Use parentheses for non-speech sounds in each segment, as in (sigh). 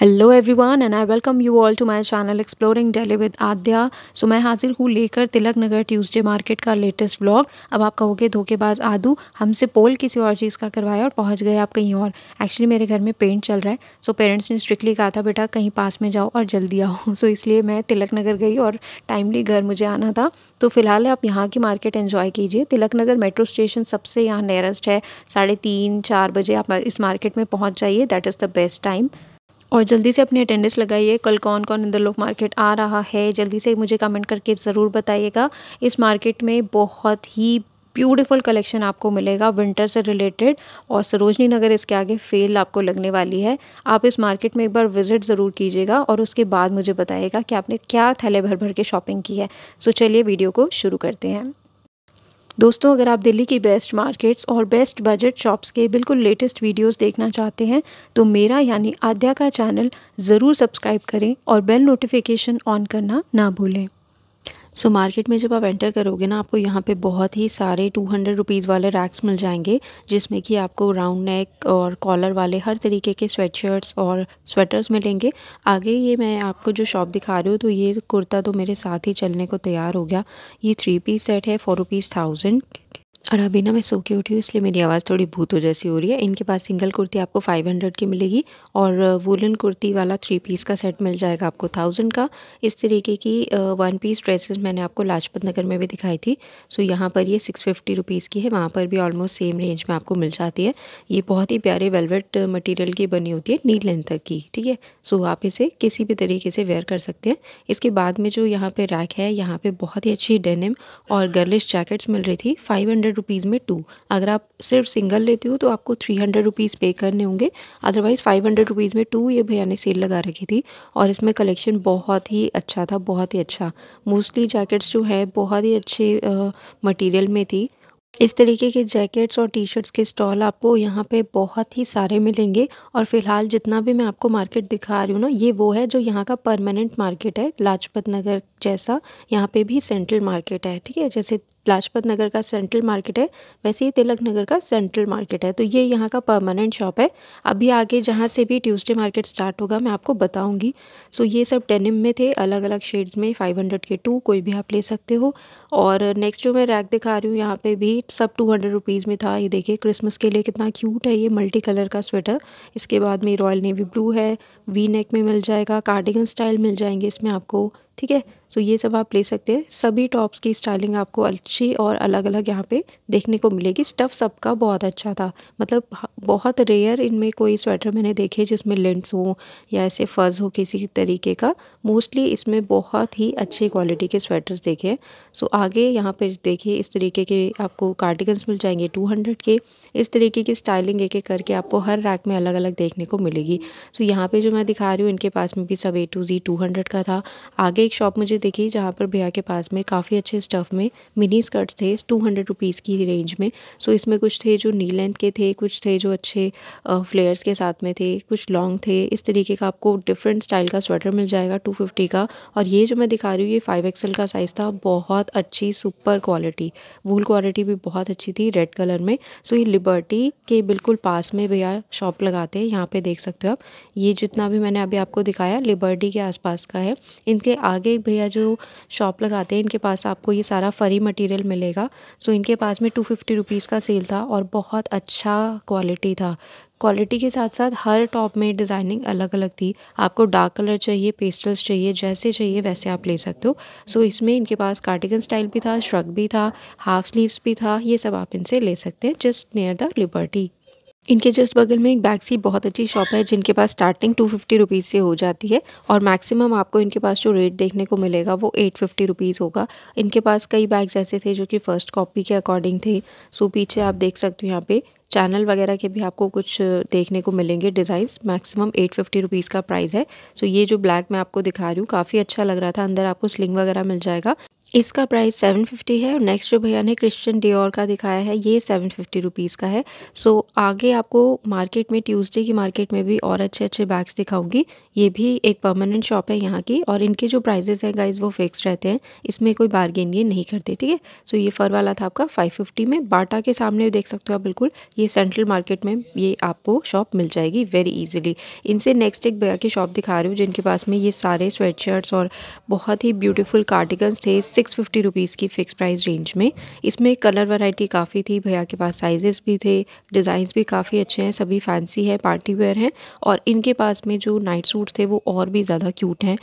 hello everyone and I welcome you all to my channel exploring daily with Aadya so मैं हाजिर हूँ लेकर Tilak Nagar Tuesday market का latest vlog अब आप कहोगे धोखेबाज आदू हमसे पोल किसी और चीज़ का करवाया और पहुँच गए आप कहीं और एक्चुअली मेरे घर में पेंट चल रहा है सो so, पेरेंट्स ने स्ट्रिक्टली कहा था बेटा कहीं पास में जाओ और जल्दी आओ सो (laughs) so, इसलिए मैं तिलक नगर गई और टाइमली घर मुझे आना था तो फिलहाल आप यहाँ की मार्केट एन्जॉय कीजिए तिलक नगर मेट्रो स्टेशन सबसे यहाँ नियरेस्ट है साढ़े तीन चार बजे आप इस मार्केट में पहुँच जाइए that is the best time और जल्दी से अपनी अटेंडेंस लगाइए कल कौन कौन इंदर लोक मार्केट आ रहा है जल्दी से मुझे कमेंट करके ज़रूर बताइएगा इस मार्केट में बहुत ही ब्यूटीफुल कलेक्शन आपको मिलेगा विंटर से रिलेटेड और सरोजनी नगर इसके आगे फेल आपको लगने वाली है आप इस मार्केट में एक बार विजिट ज़रूर कीजिएगा और उसके बाद मुझे बताइएगा कि आपने क्या थैले भर भर के शॉपिंग की है सो चलिए वीडियो को शुरू करते हैं दोस्तों अगर आप दिल्ली की बेस्ट मार्केट्स और बेस्ट बजट शॉप्स के बिल्कुल लेटेस्ट वीडियोस देखना चाहते हैं तो मेरा यानी आद्या का चैनल ज़रूर सब्सक्राइब करें और बेल नोटिफिकेशन ऑन करना ना भूलें सो so, मार्केट में जब आप एंटर करोगे ना आपको यहाँ पे बहुत ही सारे टू हंड्रेड रुपीज़ वाले रैक्स मिल जाएंगे जिसमें कि आपको राउंड नेक और कॉलर वाले हर तरीके के स्वेटशर्ट्स और स्वेटर्स मिलेंगे आगे ये मैं आपको जो शॉप दिखा रही हूँ तो ये कुर्ता तो मेरे साथ ही चलने को तैयार हो गया ये थ्री पीस सेट है फोर रुपीज़ थाउजेंड और अभी ना मैं सो के उठी हूँ इसलिए मेरी आवाज़ थोड़ी भूतों जैसी हो रही है इनके पास सिंगल कुर्ती आपको 500 की मिलेगी और वुलन कुर्ती वाला थ्री पीस का सेट मिल जाएगा आपको थाउजेंड का इस तरीके की वन पीस ड्रेसेस मैंने आपको लाजपत नगर में भी दिखाई थी सो यहाँ पर ये सिक्स फिफ्टी रुपीज़ की है वहाँ पर भी ऑलमोस्ट सेम रेंज में आपको मिल जाती है ये बहुत ही प्यारे वेलवेट मटीरियल की बनी होती है नी लेंथ तक की ठीक है सो आप इसे किसी भी तरीके से वेयर कर सकते हैं इसके बाद में जो यहाँ पर रैक है यहाँ पर बहुत ही अच्छी डेनिम और गर्लिश जैकेट्स मिल रही थी फाइव हंड्रेड रुपीज़ में टू अगर आप सिर्फ सिंगल लेते हो तो आपको थ्री हंड्रेड रुपीज़ पे करने होंगे अदरवाइज़ फाइव हंड्रेड रुपीज़ में टू ये भैया ने सेल लगा रखी थी और इसमें कलेक्शन बहुत ही अच्छा था बहुत ही अच्छा मोस्टली जैकेट्स जो है बहुत ही अच्छे मटीरियल में थी इस तरीके के जैकेट्स और टी शर्ट्स के स्टॉल आपको यहाँ पे बहुत ही सारे मिलेंगे और फिलहाल जितना भी मैं आपको मार्केट दिखा रही हूँ ना ये वो है जो यहाँ का परमानेंट मार्केट है लाजपत नगर जैसा यहाँ पे भी सेंट्रल मार्केट है ठीक है जैसे लाजपत नगर का सेंट्रल मार्केट है वैसे ही तिलक नगर का सेंट्रल मार्केट है तो ये यहाँ का परमानेंट शॉप है अभी आगे जहाँ से भी ट्यूसडे मार्केट स्टार्ट होगा मैं आपको बताऊँगी सो ये सब डेनिम में थे अलग अलग शेड्स में फाइव हंड्रेड के टू कोई भी आप ले सकते हो और नेक्स्ट जो मैं रैक दिखा रही हूँ यहाँ पर भी सब टू हंड्रेड रुपीज़ में था ये देखिए क्रिसमस के लिए कितना क्यूट है ये मल्टी कलर का स्वेटर इसके बाद में रॉयल नेवी ब्लू है वी नेक में मिल जाएगा कार्डिगन स्टाइल मिल जाएंगे इसमें आपको ठीक है सो तो ये सब आप ले सकते हैं सभी टॉप्स की स्टाइलिंग आपको अच्छी और अलग अलग यहाँ पे देखने को मिलेगी स्टफ़ सबका बहुत अच्छा था मतलब बहुत रेयर इनमें कोई स्वेटर मैंने देखे जिसमें लेंट्स हो या ऐसे फ़र्ज़ हो किसी तरीके का मोस्टली इसमें बहुत ही अच्छी क्वालिटी के स्वेटर्स देखे सो आगे यहाँ पर देखिए इस तरीके के आपको कार्टिगन्स मिल जाएंगे टू के इस तरीके की स्टाइलिंग एक एक करके आपको हर रैक में अलग अलग देखने को मिलेगी सो यहाँ पर जो मैं दिखा रही हूँ इनके पास में भी सब ए टू जी टू का था आगे एक शॉप मुझे देखी जहाँ पर भैया के पास में काफ़ी अच्छे स्टफ़ में मिनी स्कर्ट थे टू हंड्रेड रुपीज़ की रेंज में सो इसमें कुछ थे जो नी लेंथ के थे कुछ थे जो अच्छे फ्लेयर्स के साथ में थे कुछ लॉन्ग थे इस तरीके का आपको डिफरेंट स्टाइल का स्वेटर मिल जाएगा टू फिफ्टी का और ये जो मैं दिखा रही हूँ ये फाइव एक्सल का साइज़ था बहुत अच्छी सुपर क्वालिटी वूल क्वालिटी भी बहुत अच्छी थी रेड कलर में सो ये लिबर्टी के बिल्कुल पास में भैया शॉप लगाते हैं यहाँ पे देख सकते हो आप ये जितना भी मैंने अभी आपको दिखाया लिबर्टी के आसपास का है इनके आगे भैया जो शॉप लगाते हैं इनके पास आपको ये सारा फ़री मटेरियल मिलेगा सो इनके पास में टू फिफ्टी रुपीज़ का सेल था और बहुत अच्छा क्वालिटी था क्वालिटी के साथ साथ हर टॉप में डिज़ाइनिंग अलग अलग थी आपको डार्क कलर चाहिए पेस्टल्स चाहिए जैसे चाहिए वैसे आप ले सकते हो सो इसमें इनके पास कार्टिकन स्टाइल भी था श्रग भी था हाफ स्लीव्स भी था ये सब आप इनसे ले सकते हैं जस्ट नियर द लिबर्टी इनके जस्ट बगल में एक बैक्सी बहुत अच्छी शॉप है जिनके पास स्टार्टिंग टू फिफ्टी रुपीज़ से हो जाती है और मैक्सिमम आपको इनके पास जो रेट देखने को मिलेगा वो एट फिफ्टी रुपीज़ होगा इनके पास कई बैग्स ऐसे थे जो कि फ़र्स्ट कॉपी के अकॉर्डिंग थे सो पीछे आप देख सकते हो यहाँ पे चैनल वगैरह के भी आपको कुछ देखने को मिलेंगे designs maximum eight fifty rupees का प्राइस है सो ये जो ब्लैक मैं आपको दिखा रही हूँ काफ़ी अच्छा लग रहा था अंदर आपको स्लिंग वगैरह मिल जाएगा इसका प्राइस सेवन फिफ्टी है और नेक्स्ट जो भैया ने क्रिश्चियन डियोर का दिखाया है ये सेवन फिफ्टी रुपीज़ का है सो so, आगे आपको मार्केट में ट्यूसडे की मार्केट में भी और अच्छे अच्छे बैग्स दिखाऊंगी ये भी एक परमानेंट शॉप है यहाँ की और इनके जो प्राइजेस हैं गाइज वो फिक्स रहते हैं इसमें कोई बार्गेन ये नहीं करते ठीक है सो ये फर वाला था आपका फाइव फिफ्टी में बाटा के सामने देख सकते हो आप बिल्कुल ये सेंट्रल मार्केट में ये आपको शॉप मिल जाएगी वेरी ईजिली इनसे नेक्स्ट एक भैया की शॉप दिखा रही हूँ जिनके पास में ये सारे स्वेट और बहुत ही ब्यूटीफुल कार्टिकल्स थे सिक्स फिफ्टी रुपीज़ की फ़िक्स प्राइस रेंज में इसमें कलर वैरायटी काफ़ी थी भैया के पास साइजेस भी थे डिज़ाइंस भी काफ़ी अच्छे हैं सभी फैंसी है पार्टी वेयर हैं और इनके पास में जो नाइट सूट्स थे वो और भी ज़्यादा क्यूट हैं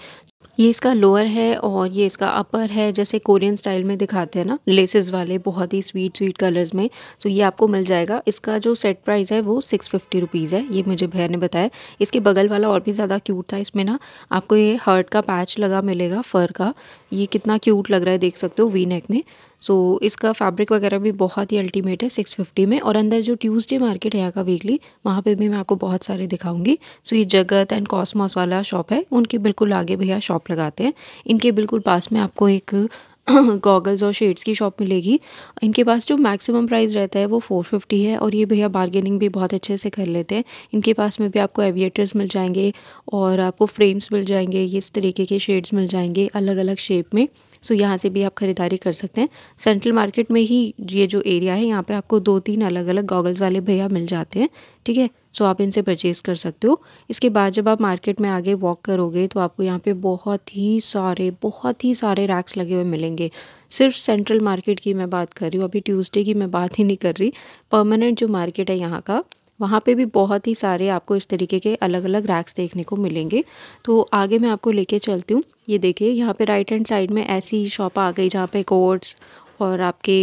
ये इसका लोअर है और ये इसका अपर है जैसे कोरियन स्टाइल में दिखाते हैं ना लेसेस वाले बहुत ही स्वीट स्वीट कलर्स में सो ये आपको मिल जाएगा इसका जो सेट प्राइस है वो सिक्स फिफ्टी रुपीज़ है ये मुझे भैया ने बताया इसके बगल वाला और भी ज़्यादा क्यूट था इसमें ना आपको ये हर्ट का पैच लगा मिलेगा फ़र का ये कितना क्यूट लग रहा है देख सकते हो वी नेक में सो so, इसका फैब्रिक वगैरह भी बहुत ही अल्टीमेट है सिक्स फिफ्टी में और अंदर जो ट्यूसडे मार्केट है यहाँ का वीकली वहाँ पे भी मैं आपको बहुत सारे दिखाऊंगी सो so, ये जगत एंड कॉस्मॉस वाला शॉप है उनके बिल्कुल आगे भैया शॉप लगाते हैं इनके बिल्कुल पास में आपको एक गॉगल्स (coughs) और शेड्स की शॉप मिलेगी इनके पास जो मैक्सिमम प्राइस रहता है वो फोर फिफ्टी है और ये भैया बार्गेनिंग भी बहुत अच्छे से कर लेते हैं इनके पास में भी आपको एविएटर्स मिल जाएंगे और आपको फ्रेम्स मिल जाएंगे इस तरीके के शेड्स मिल जाएंगे अलग अलग शेप में सो यहाँ से भी आप ख़रीदारी कर सकते हैं सेंट्रल मार्केट में ही ये जो एरिया है यहाँ पे आपको दो तीन अलग अलग गॉगल्स वाले भैया मिल जाते हैं ठीक है सो आप इनसे परचेज़ कर सकते हो इसके बाद जब आप मार्केट में आगे वॉक करोगे तो आपको यहाँ पे बहुत ही सारे बहुत ही सारे रैक्स लगे हुए मिलेंगे सिर्फ सेंट्रल मार्केट की मैं बात कर रही हूँ अभी ट्यूसडे की मैं बात ही नहीं कर रही परमानेंट जो मार्केट है यहाँ का वहाँ पे भी बहुत ही सारे आपको इस तरीके के अलग अलग रैक्स देखने को मिलेंगे तो आगे मैं आपको लेके चलती हूँ ये देखिए यहाँ पे राइट हैंड साइड में ऐसी शॉप आ गई जहाँ पे कोट्स और आपके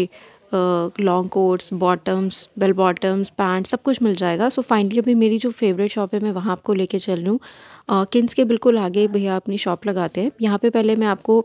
long coats bottoms bell bottoms pant सब कुछ मिल जाएगा सो फाइनली अभी मेरी जो फेवरेट शॉप है मैं वहाँ आपको लेके चल रही हूँ किन्स के बिल्कुल आगे भैया अपनी शॉप लगाते हैं यहाँ पर पहले मैं आपको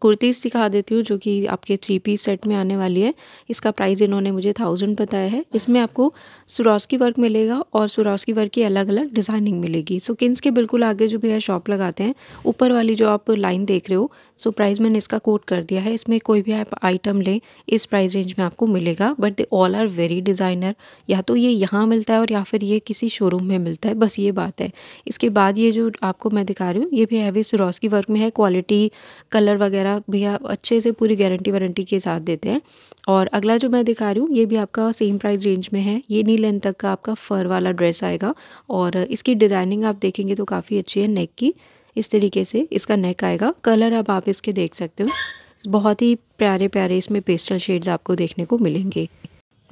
कुर्तीज़ दिखा देती हूँ जो कि आपके थ्री पीस सेट में आने वाली है इसका प्राइस इन्होंने मुझे थाउजेंड बताया है इसमें आपको सुरास्की वर्क मिलेगा और सुरास्की वर्क की अलग अलग डिज़ाइनिंग मिलेगी सो किन्स के बिल्कुल आगे जो भैया शॉप लगाते हैं ऊपर वाली जो आप लाइन देख रहे हो सो प्राइस मैंने इसका कोट कर दिया है इसमें कोई भी आप आइटम लें इस प्राइस रेंज में आपको मिलेगा but they all are very designer या तो ये यहाँ मिलता है और या फिर ये किसी शोरूम में मिलता है बस ये बात है इसके बाद ये जो आपको मैं दिखा रही हूँ ये भी हैवी सुरॉस की वर्क में है क्वालिटी कलर वगैरह आप अच्छे से पूरी गारंटी वारंटी के साथ देते हैं और अगला जो मैं दिखा रही हूँ ये भी आपका सेम प्राइस रेंज में है ये नी लेंथ तक का आपका फ़र वाला ड्रेस आएगा और इसकी डिज़ाइनिंग आप देखेंगे तो काफ़ी अच्छी है नेक की इस तरीके से इसका नेक आएगा कलर अब आप इसके देख सकते हो बहुत ही प्यारे प्यारे इसमें पेस्टल शेड्स आपको देखने को मिलेंगे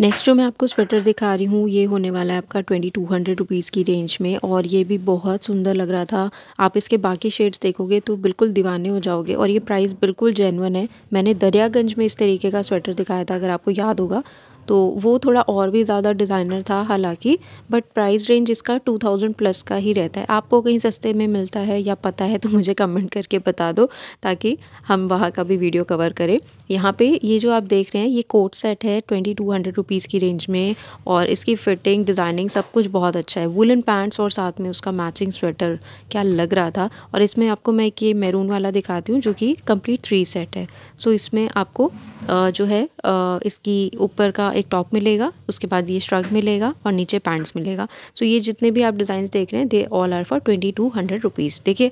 नेक्स्ट जो मैं आपको स्वेटर दिखा रही हूँ ये होने वाला है आपका ट्वेंटी टू हंड्रेड रुपीज़ की रेंज में और ये भी बहुत सुंदर लग रहा था आप इसके बाकी शेड्स देखोगे तो बिल्कुल दीवाने हो जाओगे और ये प्राइस बिल्कुल जेनवन है मैंने दरियागंज में इस तरीके का स्वेटर दिखाया था अगर आपको याद होगा तो वो थोड़ा और भी ज़्यादा डिज़ाइनर था हालांकि बट प्राइस रेंज इसका 2000 प्लस का ही रहता है आपको कहीं सस्ते में मिलता है या पता है तो मुझे कमेंट करके बता दो ताकि हम वहाँ का भी वीडियो कवर करें यहाँ पे ये जो आप देख रहे हैं ये कोट सेट है ट्वेंटी टू हंड्रेड रुपीज़ की रेंज में और इसकी फिटिंग डिज़ाइनिंग सब कुछ बहुत अच्छा है वुलन पैंट्स और साथ में उसका मैचिंग स्वेटर क्या लग रहा था और इसमें आपको मैं एक ये मैरून वाला दिखाती हूँ जो कि कम्प्लीट थ्री सेट है सो इसमें आपको जो है इसकी ऊपर का एक टॉप मिलेगा उसके बाद ये श्रग मिलेगा और नीचे पैंट्स मिलेगा सो so, ये जितने भी आप डिज़ाइन देख रहे हैं they all are for twenty two hundred rupees देखिए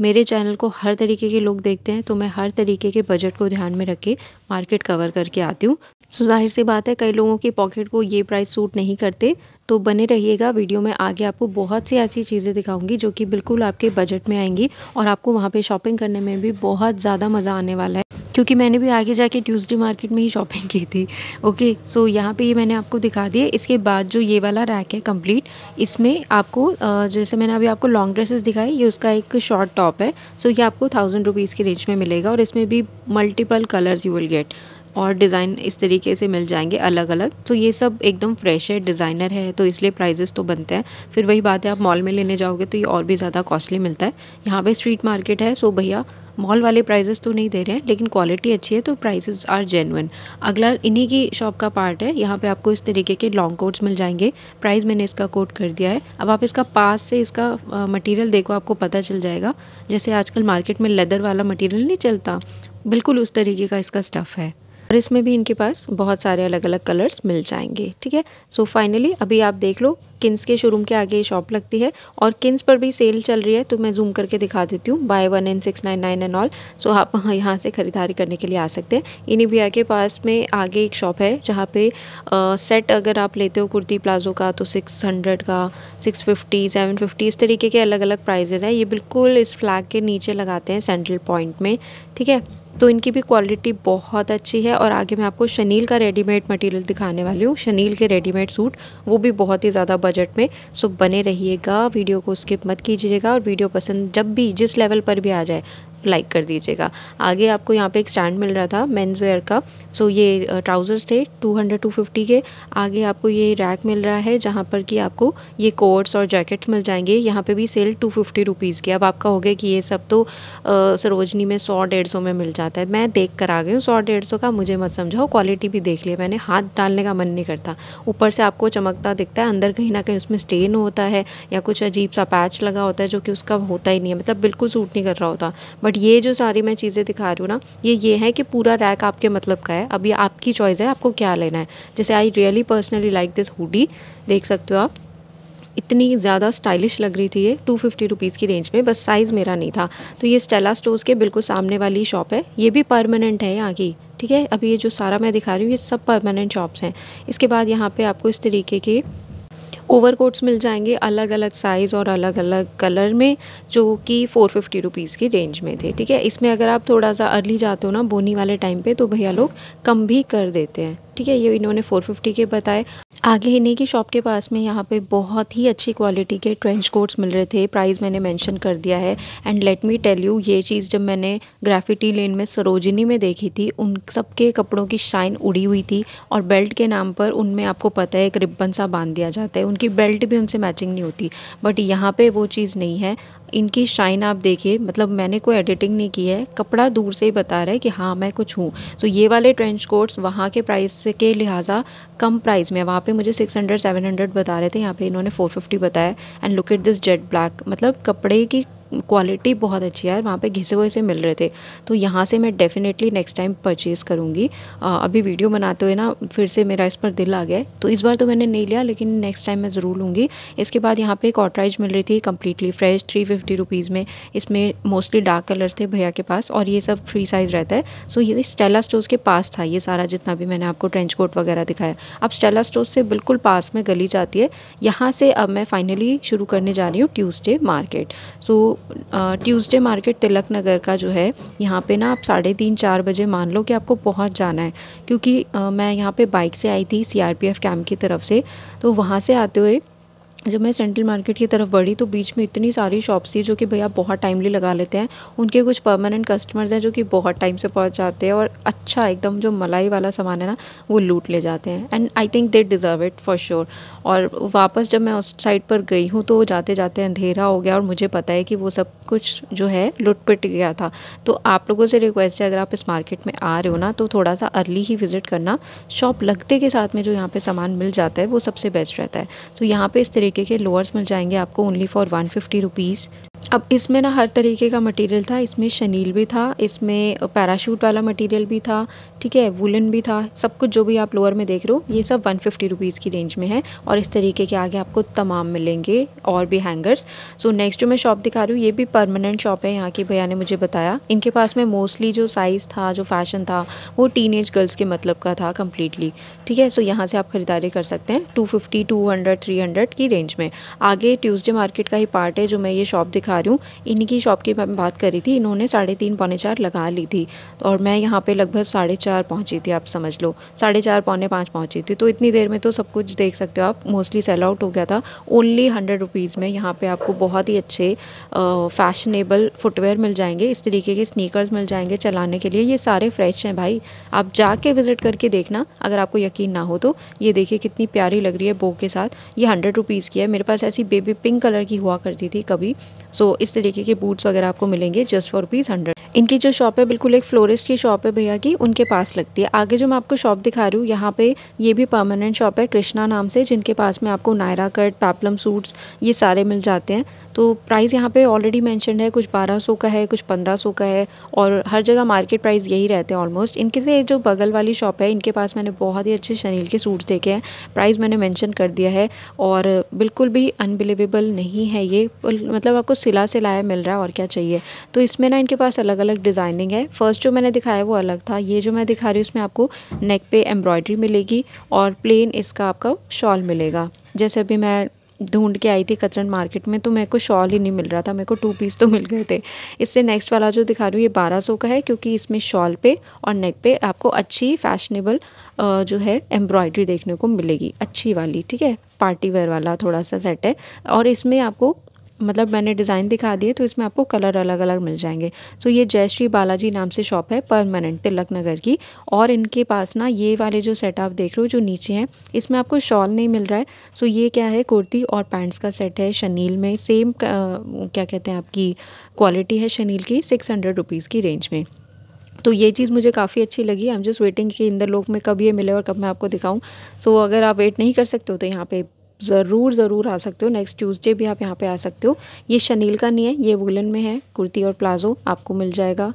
मेरे चैनल को हर तरीके के लोग देखते हैं तो मैं हर तरीके के बजट को ध्यान में रख के मार्केट कवर करके आती हूँ सो so, जाहिर सी बात है कई लोगों की पॉकेट को ये प्राइस सूट नहीं करते तो बने रहिएगा वीडियो में आगे आपको बहुत सी ऐसी चीज़ें दिखाऊंगी जो कि बिल्कुल आपके बजट में आएंगी और आपको वहाँ पे शॉपिंग करने में भी बहुत ज़्यादा मज़ा आने वाला है क्योंकि मैंने भी आगे जाके ट्यूसडे मार्केट में ही शॉपिंग की थी ओके सो यहाँ पे ये मैंने आपको दिखा दिया इसके बाद जो ये वाला रैक है कंप्लीट इसमें आपको जैसे मैंने अभी आपको लॉन्ग ड्रेसेस दिखाई ये उसका एक शॉर्ट टॉप है सो ये आपको थाउजेंड रुपीज़ के रेंज में मिलेगा और इसमें भी multiple colours you will get और डिज़ाइन इस तरीके से मिल जाएंगे अलग अलग तो ये सब एकदम फ्रेश है डिज़ाइनर है तो इसलिए प्राइजेस तो बनते हैं फिर वही बात है आप मॉल में लेने जाओगे तो ये और भी ज़्यादा कॉस्टली मिलता है यहाँ पर स्ट्रीट मार्केट है सो भैया मॉल वाले प्राइजेस तो नहीं दे रहे हैं लेकिन क्वालिटी अच्छी है तो प्राइजेस आर जेनुअन अगला इन्हीं की शॉप का पार्ट है यहाँ पे आपको इस तरीके के लॉन्ग कोट्स मिल जाएंगे प्राइस मैंने इसका कोट कर दिया है अब आप इसका पास से इसका मटेरियल देखो आपको पता चल जाएगा जैसे आजकल मार्केट में लेदर वाला मटीरियल नहीं चलता बिल्कुल उस तरीके का इसका स्टफ़ है और इसमें भी इनके पास बहुत सारे अलग अलग कलर्स मिल जाएंगे ठीक है सो फाइनली अभी आप देख लो किन्स के शोरूम के आगे शॉप लगती है और किन्स पर भी सेल चल रही है तो मैं जूम करके दिखा देती हूँ by one and six nine nine and also आप (laughs) यहाँ से ख़रीदारी करने के लिए आ सकते हैं इन्हीं भैया के पास में आगे एक शॉप है जहाँ पे आ, सेट अगर आप लेते हो कुर्ती प्लाजो का तो सिक्स हंड्रेड का सिक्स फिफ्टी सेवन फिफ्टी इस तरीके के अलग अलग प्राइजेज़ हैं ये बिल्कुल इस फ्लैग के नीचे लगाते हैं सेंट्रल पॉइंट में ठीक है तो इनकी भी क्वालिटी बहुत अच्छी है और आगे मैं आपको शनील का रेडीमेड मटेरियल दिखाने वाली हूँ शनील के रेडीमेड सूट वो भी बहुत ही ज़्यादा बजट में सो बने रहिएगा वीडियो को स्किप मत कीजिएगा और वीडियो पसंद जब भी जिस लेवल पर भी आ जाए लाइक कर दीजिएगा आगे आपको यहाँ पे एक स्टैंड मिल रहा था मेन्स वेयर का सो ये ट्राउज़र्स uh, थे 200 250 के आगे आपको ये रैक मिल रहा है जहाँ पर कि आपको ये कोट्स और जैकेट्स मिल जाएंगे यहाँ पे भी सेल टू फिफ्टी रुपीज़ की अब आपका हो गया कि ये सब तो uh, सरोजनी में सौ डेढ़ सौ में मिल जाता है मैं देख कर आ गई हूँ सौ डेढ़ सौ का मुझे मत समझाओ क्वालिटी भी देख लिया मैंने हाथ डालने का मन नहीं करता ऊपर से आपको चमकता दिखता है अंदर कहीं ना कहीं उसमें स्टेन होता है या कुछ अजीब सा पैच लगा होता है जो कि उसका होता ही नहीं है मतलब बिल्कुल सूट नहीं कर रहा होता बट बट ये जो सारी मैं चीज़ें दिखा रही हूँ ना ये ये है कि पूरा रैक आपके मतलब का है अब ये आपकी चॉइस है आपको क्या लेना है जैसे I really personally like this hoodie देख सकते हो आप इतनी ज़्यादा स्टाइलिश लग रही थी ये टू फिफ्टी रुपीज़ की रेंज में बस साइज़ मेरा नहीं था तो ये स्टेला स्टोर्स के बिल्कुल सामने वाली शॉप है ये भी परमानेंट है यहाँ की ठीक है अभी ये जो सारा मैं दिखा रही हूँ ये सब परमानेंट शॉप्स हैं इसके बाद यहाँ पे आपको इस तरीके के ओवर कोट्स मिल जाएंगे अलग अलग साइज़ और अलग अलग कलर में जो कि फ़ोर फिफ्टी रुपीज़ की रेंज में थे ठीक है इसमें अगर आप थोड़ा सा अर्ली जाते हो ना बोनी वाले टाइम पे तो भैया लोग कम भी कर देते हैं ठीक है ये इन्होंने 450 के बताए आगे इन्हीं की शॉप के पास में यहाँ पे बहुत ही अच्छी क्वालिटी के ट्रेंच कोट्स मिल रहे थे प्राइस मैंने मेंशन कर दिया है and let me tell you ये चीज़ जब मैंने ग्राफिटी लेन में सरोजिनी में देखी थी उन सबके कपड़ों की शाइन उड़ी हुई थी और बेल्ट के नाम पर उनमें आपको पता है एक रिब्बन सा बांध दिया जाता है उनकी बेल्ट भी उनसे मैचिंग नहीं होती बट यहाँ पर वो चीज़ नहीं है इनकी शाइन आप देखिए मतलब मैंने कोई एडिटिंग नहीं की है कपड़ा दूर से ही बता रहा है कि हाँ मैं कुछ हूँ तो ये वाले ट्रेंच कोट्स वहाँ के प्राइस के लिहाजा कम प्राइस में वहाँ पे मुझे 600 700 बता रहे थे यहाँ पे इन्होंने 450 बताया and look at this jet black मतलब कपड़े की क्वालिटी बहुत अच्छी है वहाँ पे घिसे हुए से मिल रहे थे तो यहाँ से मैं डेफ़िनेटली नेक्स्ट टाइम परचेज़ करूँगी अभी वीडियो बनाते हुए ना फिर से मेरा इस पर दिल आ गया तो इस बार तो मैंने नहीं लिया लेकिन नेक्स्ट टाइम मैं ज़रूर लूँगी इसके बाद यहाँ पे ऑटराइज मिल रही थी completely fresh three fifty rupees में इसमें मोस्टली डार्क कलर्स थे भैया के पास और ये सब फ्री साइज़ रहता है सो ये स्टेला स्टोर्स के पास था ये सारा जितना भी मैंने आपको ट्रेंच कोट वगैरह दिखाया अब स्टेला स्टोर्स से बिल्कुल पास में गली जाती है यहाँ से अब मैं फाइनली शुरू करने जा रही हूँ Tuesday market so Tuesday market Tilak Nagar का जो है यहाँ पे ना आप साढ़े तीन चार बजे मान लो कि आपको पहुँच जाना है क्योंकि आ, मैं यहाँ पे बाइक से आई थी सीआरपीएफ कैंप की तरफ से तो वहाँ से आते हुए जब मैं सेंट्रल मार्केट की तरफ बढ़ी तो बीच में इतनी सारी शॉप्स थी जो कि भैया बहुत टाइमली लगा लेते हैं उनके कुछ परमानेंट कस्टमर्स हैं जो कि बहुत टाइम से पहुंच जाते हैं और अच्छा एकदम जो मलाई वाला सामान है ना वो लूट ले जाते हैं and I think they deserve it for sure और वापस जब मैं उस साइड पर गई हूँ तो जाते जाते अंधेरा हो गया और मुझे पता है कि वो सब कुछ जो है लुटपिट गया था तो आप लोगों से रिक्वेस्ट है अगर आप इस मार्केट में आ रहे हो ना तो थोड़ा सा अर्ली ही विज़िट करना शॉप लगते के साथ में जो यहाँ पर सामान मिल जाता है वो सबसे बेस्ट रहता है तो यहाँ पर इस तरीके तरीके के लोअर्स मिल जाएंगे आपको only for one fifty rupees अब इसमें ना हर तरीके का मटेरियल था इसमें शनील भी था इसमें पैराशूट वाला मटेरियल भी था ठीक है वुलन भी था सब कुछ जो भी आप लोअर में देख रहे हो ये सब वन फिफ्टी रुपीज़ की रेंज में है और इस तरीके के आगे आपको तमाम मिलेंगे और भी हैंगर्स सो नेक्स्ट जो मैं शॉप दिखा रही हूँ ये भी परमानेंट शॉप है यहाँ की भैया ने मुझे बताया इनके पास में मोस्टली जो साइज़ था जो फैशन था वो टीन गर्ल्स के मतलब का था कम्प्लीटली ठीक है सो यहाँ से आप ख़रीदारी कर सकते हैं two fifty two hundred three hundred की रेंज में आगे ट्यूज़डे मार्केट का ही पार्ट है जो मैं ये शॉप दिखा दिखा रही हूँ इन्हीं की शॉप की मैं बात रही थी इन्होंने साढ़े तीन पौने चार लगा ली थी और मैं यहाँ पे लगभग साढ़े चार पहुँची थी आप समझ लो साढ़े चार पौने पाँच पहुँची थी तो इतनी देर में तो सब कुछ देख सकते हो आप मोस्टली सेल आउट हो गया था ओनली हंड्रेड रुपीज़ में यहाँ पर आपको बहुत ही अच्छे फैशनेबल फुटवेयर मिल जाएंगे इस तरीके के स्नीकर्स मिल जाएंगे चलाने के लिए ये सारे फ्रेश हैं भाई आप जाके विज़िट करके देखना अगर आपको यकीन ना हो तो ये देखिए कितनी प्यारी लग रही है बो के साथ ये हंड्रेड रुपीज़ की है मेरे पास ऐसी बेबी पिंक कलर की हुआ करती थी कभी सो इस तरीके के बूट्स वगैरह आपको मिलेंगे जस्ट फॉर रुपीज़ हंड्रेड इनकी जो शॉप है बिल्कुल एक फ्लोरिस्ट की शॉप है भैया की उनके पास लगती है आगे जो मैं आपको शॉप दिखा रही हूँ यहाँ पे ये भी परमानेंट शॉप है कृष्णा नाम से जिनके पास में आपको नायरा कट पैपलम सूट्स ये सारे मिल जाते हैं तो प्राइस यहाँ पे ऑलरेडी मैंशन है कुछ 1200 का है कुछ 1500 का है और हर जगह मार्केट प्राइस यही रहते हैं ऑलमोस्ट इनके से जो बगल वाली शॉप है इनके पास मैंने बहुत ही अच्छे शनील के सूट्स देखे हैं प्राइस मैंने मेंशन कर दिया है और बिल्कुल भी अनबिलीवेबल नहीं है ये मतलब आपको सिला सिलाया मिल रहा है और क्या चाहिए तो इसमें ना इनके पास अलग अलग डिज़ाइनिंग है फर्स्ट जो मैंने दिखाया वो अलग था ये जो मैं दिखा रही हूँ इसमें आपको नेक पे एम्ब्रॉयडरी मिलेगी और प्लेन इसका आपका शॉल मिलेगा जैसे अभी मैं ढूंढ के आई थी कतरन मार्केट में तो मेरे को शॉल ही नहीं मिल रहा था मेरे को टू पीस तो मिल गए थे इससे नेक्स्ट वाला जो दिखा रही हूँ ये बारह सौ का है क्योंकि इसमें शॉल पे और नेक पे आपको अच्छी फैशनेबल जो है एम्ब्रॉयडरी देखने को मिलेगी अच्छी वाली ठीक है पार्टी वेयर वाला थोड़ा सा सेट है और इसमें आपको मतलब मैंने डिज़ाइन दिखा दिए तो इसमें आपको कलर अलग अलग मिल जाएंगे सो ये जयश्री बालाजी नाम से शॉप है परमानेंट तिलक नगर की और इनके पास ना ये वाले जो सेट आप देख रहे हो जो नीचे हैं इसमें आपको शॉल नहीं मिल रहा है सो ये क्या है कुर्ती और पैंट्स का सेट है शनील में सेम क्या कहते हैं आपकी क्वालिटी है शनील की सिक्स हंड्रेड रुपीज़ की रेंज में तो ये चीज़ मुझे काफ़ी अच्छी लगी आई एम जस्ट वेटिंग कि इंदर लोग में कब ये मिले और कब मैं आपको दिखाऊं सो so, अगर आप वेट नहीं कर सकते हो तो यहाँ पे ज़रूर ज़रूर आ सकते हो नेक्स्ट ट्यूसडे भी आप यहाँ पे आ सकते हो ये शनील का नहीं है ये वुलन में है कुर्ती और प्लाज़ो आपको मिल जाएगा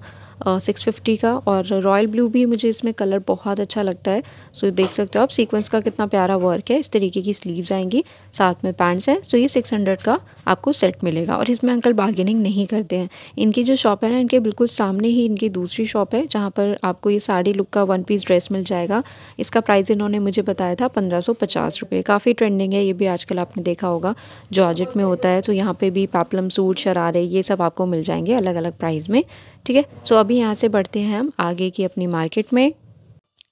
सिक्स फिफ्टी का और रॉयल ब्लू भी मुझे इसमें कलर बहुत अच्छा लगता है सो so, देख सकते हो आप सीक्वेंस का कितना प्यारा वर्क है इस तरीके की स्लीव्स आएंगी साथ में पैंट्स हैं सो so, ये सिक्स हंड्रेड का आपको सेट मिलेगा और इसमें अंकल बार्गेनिंग नहीं करते हैं इनकी जो शॉप है ना इनके बिल्कुल सामने ही इनकी दूसरी शॉप है जहाँ पर आपको ये साड़ी लुक का वन पीस ड्रेस मिल जाएगा इसका प्राइस इन्होंने मुझे बताया था पंद्रह सौ पचास रुपये काफ़ी ट्रेंडिंग है ये भी आजकल आपने देखा होगा जॉर्जेट में होता है तो यहाँ पर भी पैपलम सूट शरारे ये सब आपको मिल जाएंगे अलग अलग प्राइस में ठीक है सो अभी यहाँ से बढ़ते हैं हम आगे की अपनी मार्केट में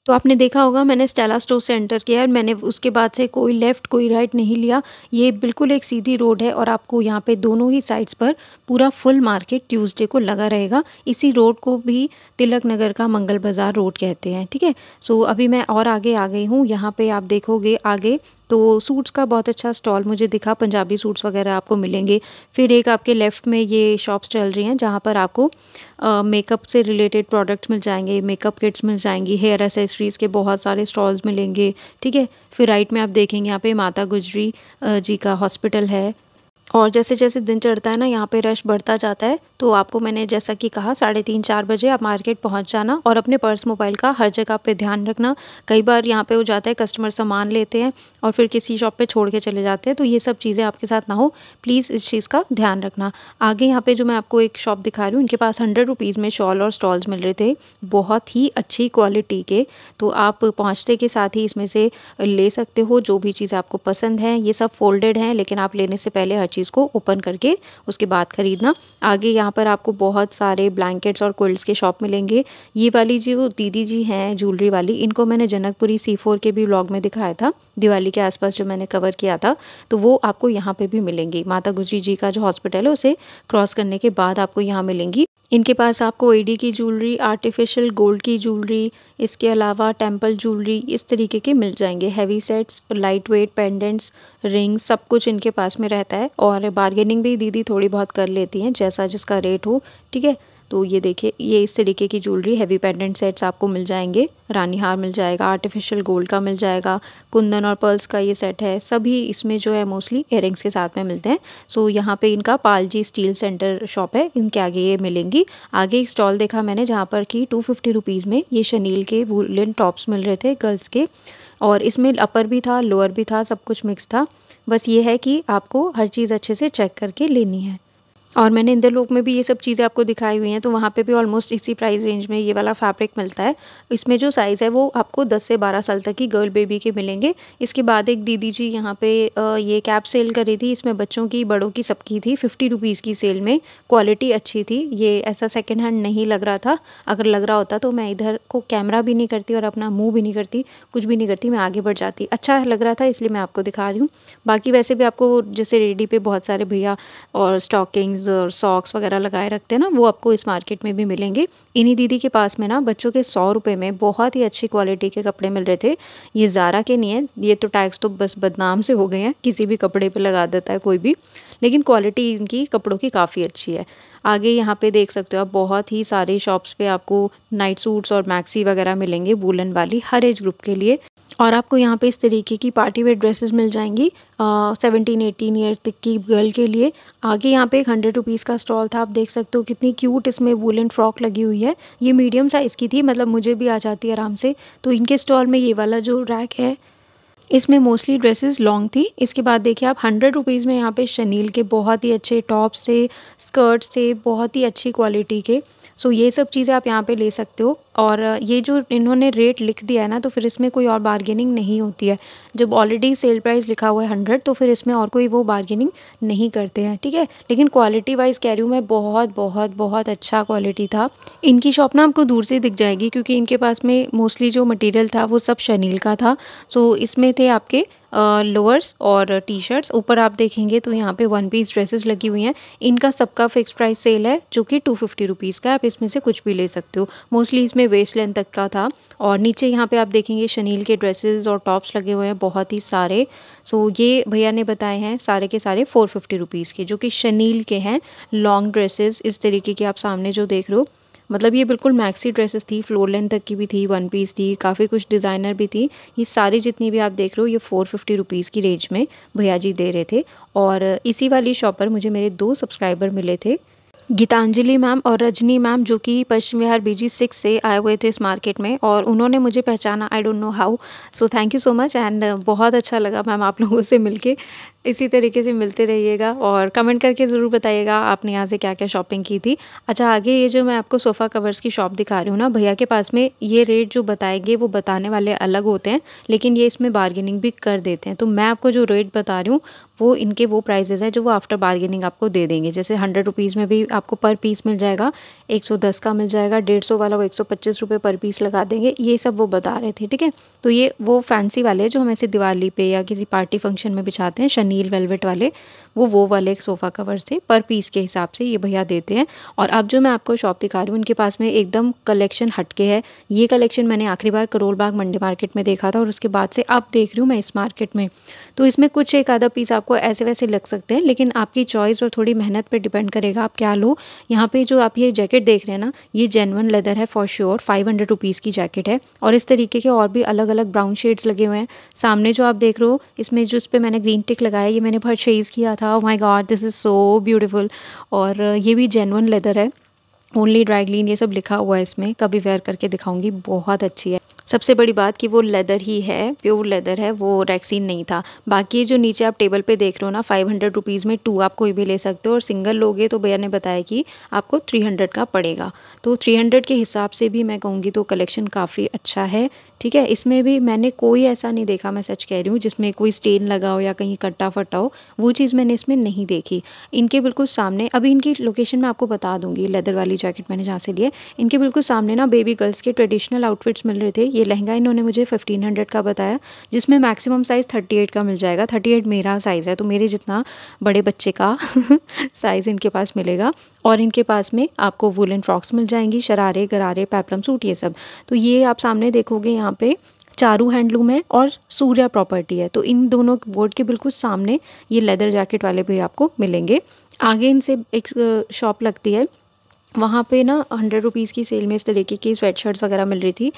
तो आपने देखा होगा मैंने स्टेला स्टोर से एंटर किया और मैंने उसके बाद से कोई लेफ़्ट कोई राइट नहीं लिया ये बिल्कुल एक सीधी रोड है और आपको यहाँ पे दोनों ही साइड्स पर पूरा फुल मार्केट ट्यूसडे को लगा रहेगा इसी रोड को भी तिलक नगर का मंगल बाज़ार रोड कहते हैं ठीक है सो अभी मैं और आगे आ गई हूँ यहाँ पर आप देखोगे आगे तो सूट्स का बहुत अच्छा स्टॉल मुझे दिखा पंजाबी सूट्स वगैरह आपको मिलेंगे फिर एक आपके लेफ़्ट में ये शॉप्स चल रही हैं जहाँ पर आपको मेकअप से रिलेटेड प्रोडक्ट्स मिल जाएंगे मेकअप किट्स मिल जाएंगी हेयर एसेसरीज़ के बहुत सारे स्टॉल्स मिलेंगे ठीक है फिर राइट में आप देखेंगे यहाँ पे माता गुजरी जी का हॉस्पिटल है और जैसे जैसे दिन चढ़ता है ना यहाँ पे रश बढ़ता जाता है तो आपको मैंने जैसा कि कहा साढ़े तीन चार बजे आप मार्केट पहुँच जाना और अपने पर्स मोबाइल का हर जगह पे ध्यान रखना कई बार यहाँ पे हो जाता है कस्टमर सामान लेते हैं और फिर किसी शॉप पे छोड़ के चले जाते हैं तो ये सब चीज़ें आपके साथ ना हो प्लीज़ इस चीज़ का ध्यान रखना आगे यहाँ पे जो मैं आपको एक शॉप दिखा रही हूँ इनके पास हंड्रेड रुपीज़ में शॉल और स्टॉल्स मिल रहे थे बहुत ही अच्छी क्वालिटी के तो आप पहुँचते के साथ ही इसमें से ले सकते हो जो भी चीज़ आपको पसंद है ये सब फोल्डेड हैं लेकिन आप लेने से पहले हर चीज़ को ओपन करके उसके बाद ख़रीदना आगे यहाँ पर आपको बहुत सारे ब्लैंकेट्स और कोल्ड्स के शॉप मिलेंगे ये वाली जो दीदी जी हैं ज्वेलरी वाली इनको मैंने जनकपुरी सी के भी ब्लॉग में दिखाया था दिवाली के आसपास जो मैंने कवर किया था तो वो आपको यहाँ पे भी मिलेंगी माता गुजरी जी का जो हॉस्पिटल है उसे क्रॉस करने के बाद आपको यहाँ मिलेंगी इनके पास आपको एडी की ज्वेलरी आर्टिफिशियल गोल्ड की ज्वेलरी इसके अलावा टेम्पल ज्वेलरी इस तरीके के मिल जाएंगे heavy sets light weight pendants rings सब कुछ इनके पास में रहता है और बार्गेनिंग भी दीदी थोड़ी बहुत कर लेती हैं जैसा जिसका रेट हो ठीक है तो ये देखिए ये इस तरीके की ज्वेलरी हैवी पेंडेंट सेट्स आपको मिल जाएंगे रानी हार मिल जाएगा आर्टिफिशियल गोल्ड का मिल जाएगा कुंदन और पर्ल्स का ये सेट है सभी इसमें जो है मोस्टली एयरिंग्स के साथ में मिलते हैं सो यहाँ पे इनका पालजी स्टील सेंटर शॉप है इनके आगे ये मिलेंगी आगे एक स्टॉल देखा मैंने जहाँ पर कि टू फिफ्टी रुपीज़ में ये शनील के वुलन टॉप्स मिल रहे थे गर्ल्स के और इसमें अपर भी था लोअर भी था सब कुछ मिक्स था बस ये है कि आपको हर चीज़ अच्छे से चेक करके लेनी है और मैंने इंदर लोक में भी ये सब चीज़ें आपको दिखाई हुई हैं तो वहाँ पे भी ऑलमोस्ट इसी प्राइस रेंज में ये वाला फैब्रिक मिलता है इसमें जो साइज़ है वो आपको 10 से 12 साल तक की गर्ल बेबी के मिलेंगे इसके बाद एक दीदी जी यहाँ पे ये कैप सेल करी थी इसमें बच्चों की बड़ों की सबकी थी फिफ्टी रुपीज़ की सेल में क्वालिटी अच्छी थी ये ऐसा सेकेंड हैंड नहीं लग रहा था अगर लग रहा होता तो मैं इधर को कैमरा भी नहीं करती और अपना मुँह भी नहीं करती कुछ भी नहीं करती मैं आगे बढ़ जाती अच्छा लग रहा था इसलिए मैं आपको दिखा रही हूँ बाकी वैसे भी आपको जैसे रेडी पे बहुत सारे भैया और स्टॉकिंग्स शूज़ और सॉक्स वगैरह लगाए रखते हैं ना वो आपको इस मार्केट में भी मिलेंगे इन्हीं दीदी के पास में ना बच्चों के सौ रुपये में बहुत ही अच्छी क्वालिटी के कपड़े मिल रहे थे ये ज़ारा के नहीं है ये तो टैक्स तो बस बदनाम से हो गए हैं किसी भी कपड़े पर लगा देता है कोई भी लेकिन क्वालिटी इनकी कपड़ों की काफ़ी अच्छी है आगे यहाँ पे देख सकते हो आप बहुत ही सारे शॉप्स पे आपको नाइट सूट्स और मैक्सी वगैरह मिलेंगे बुलन वाली हर एज ग्रुप के लिए और आपको यहाँ पे इस तरीके की पार्टी वेयर ड्रेसेस मिल जाएंगी सेवनटीन एटीन ईयर तक की गर्ल के लिए आगे यहाँ पे एक हंड्रेड रुपीज़ का स्टॉल था आप देख सकते हो कितनी क्यूट इसमें वूलन फ्रॉक लगी हुई है ये मीडियम साइज़ की थी मतलब मुझे भी आ जाती है आराम से तो इनके स्टॉल में ये वाला जो रैक है इसमें मोस्टली ड्रेसेस लॉन्ग थी इसके बाद देखिए आप हंड्रेड रुपीज़ में यहाँ पे शनील के बहुत ही अच्छे टॉप से स्कर्ट से बहुत ही अच्छी क्वालिटी के सो ये सब चीज़ें आप यहाँ पे ले सकते हो और ये जो इन्होंने रेट लिख दिया है ना तो फिर इसमें कोई और बार्गेनिंग नहीं होती है जब ऑलरेडी सेल प्राइस लिखा हुआ है हंड्रेड तो फिर इसमें और कोई वो बार्गेनिंग नहीं करते हैं ठीक है लेकिन क्वालिटी वाइज कह रही हूँ मैं बहुत बहुत बहुत अच्छा क्वालिटी था इनकी शॉप ना आपको दूर से दिख जाएगी क्योंकि इनके पास में मोस्टली जो मटेरियल था वो सब शनील का था सो इसमें थे आपके लोअर्स और टी शर्ट्स ऊपर आप देखेंगे तो यहाँ पे वन पीस ड्रेसेस लगी हुई हैं इनका सबका फिक्स प्राइस सेल है जो कि टू फिफ्टी रुपीज़ का आप इसमें से कुछ भी ले सकते हो मोस्टली इसमें वेस्ट लेंथ तक का था और नीचे यहाँ पे आप देखेंगे शनील के ड्रेसेस और टॉप्स लगे हुए हैं बहुत ही सारे सो ये भैया ने बताए हैं सारे के सारे फ़ोर फिफ्टी के जो कि शनील के हैं लॉन्ग ड्रेसेस इस तरीके के आप सामने जो देख रहे हो मतलब ये बिल्कुल मैक्सी ड्रेसेस थी फ्लोर लेंथ तक की भी थी वन पीस थी काफ़ी कुछ डिज़ाइनर भी थी ये सारी जितनी भी आप देख रहे हो ये फ़ोर फिफ्टी रुपीज़ की रेंज में भैया जी दे रहे थे और इसी वाली शॉप पर मुझे मेरे दो सब्सक्राइबर मिले थे गीतांजलि मैम और रजनी मैम जो कि पश्चिम विहार बी जी सिक्स से आए हुए थे इस मार्केट में और उन्होंने मुझे पहचाना I don't know how so thank you so much and बहुत अच्छा लगा मैम आप लोगों से मिलके इसी तरीके से मिलते रहिएगा और कमेंट करके ज़रूर बताइएगा आपने यहाँ से क्या क्या शॉपिंग की थी अच्छा आगे ये जो मैं आपको सोफ़ा कवर्स की शॉप दिखा रही हूँ ना भैया के पास में ये रेट जो बताएंगे वो बताने वाले अलग होते हैं लेकिन ये इसमें बार्गेनिंग भी कर देते हैं तो मैं आपको जो रेट बता रही हूँ वो इनके वो प्राइजेज़ हैं जो वो आफ्टर बार्गेनिंग आपको दे देंगे जैसे हंड्रेड रुपीज़ में भी आपको पर पीस मिल जाएगा एक सौ दस का मिल जाएगा डेढ़ सौ वाला वो एक सौ पच्चीस रुपये पर पीस लगा देंगे ये सब वो बता रहे थे ठीक है तो ये वो फैंसी वाले जो हम ऐसे दिवाली पे या किसी पार्टी फंक्शन में बिछाते हैं शनील वेलवेट वाले वो वो वाले एक सोफ़ा कवर थे पर पीस के हिसाब से ये भैया देते हैं और अब जो मैं आपको शॉप दिखा रही हूँ उनके पास में एकदम कलेक्शन हटके है ये कलेक्शन मैंने आखिरी बार करोल बाग मंडी मार्केट में देखा था और उसके बाद से अब देख रही हूँ मैं इस मार्केट में तो इसमें कुछ एक आधा पीस आपको ऐसे वैसे लग सकते हैं लेकिन आपकी चॉइस और थोड़ी मेहनत पर डिपेंड करेगा आप क्या लो यहाँ पे जो आप ये जैकेट देख रहे हैं ना ये जेनवन लेदर है for sure five hundred rupees की जैकेट है और इस तरीके के और भी अलग अलग ब्राउन शेड्स लगे हुए हैं सामने जो आप देख रहे हो इसमें जो इस पर मैंने ग्रीन टिक लगाया ये मैंने बहुत शेज़ किया था my god this is so beautiful और ये भी जेनवन लेदर है ओनली ड्राई क्लीन ये सब लिखा हुआ है इसमें कभी वेयर करके दिखाऊंगी बहुत अच्छी है सबसे बड़ी बात कि वो लेदर ही है प्योर लेदर है वो रैक्सीन नहीं था बाकी जो नीचे आप टेबल पे देख रहे हो ना फाइव हंड्रेड रुपीज़ में टू आप कोई भी ले सकते हो और सिंगल लोगे तो भैया ने बताया कि आपको थ्री हंड्रेड का पड़ेगा तो थ्री हंड्रेड के हिसाब से भी मैं कहूँगी तो कलेक्शन काफ़ी अच्छा है ठीक है इसमें भी मैंने कोई ऐसा नहीं देखा मैं सच कह रही हूँ जिसमें कोई स्टेन लगा हो या कहीं कट्टा फटा हो वो चीज़ मैंने इसमें नहीं देखी इनके बिल्कुल सामने अभी इनकी लोकेशन मैं आपको बता दूंगी लेदर वाली जैकेट मैंने जहाँ से लिए इनके बिल्कुल सामने ना बेबी गर्ल्स के ट्रेडिशनल आउटफिट्स मिल रहे थे ये लहंगा इन्होंने मुझे फिफ्टीन हंड्रेड का बताया जिसमें मैक्सिमम साइज़ थर्टी एट का मिल जाएगा थर्टी एट मेरा साइज़ है तो मेरे जितना बड़े बच्चे का साइज़ (laughs) इनके पास मिलेगा और इनके पास में आपको वुलन फ्रॉक्स मिल जाएंगी शरारे गरारे पैपलम सूट ये सब तो ये आप सामने देखोगे यहाँ पे चारू हैंडलूम है और सूर्या प्रॉपर्टी है तो इन दोनों बोर्ड के बिल्कुल सामने ये लेदर जैकेट वाले भी आपको मिलेंगे आगे इनसे एक शॉप लगती है वहाँ पे ना हंड्रेड रुपीज़ की सेल में इस तरीके की स्वेट शर्ट्स वगैरह मिल रही थी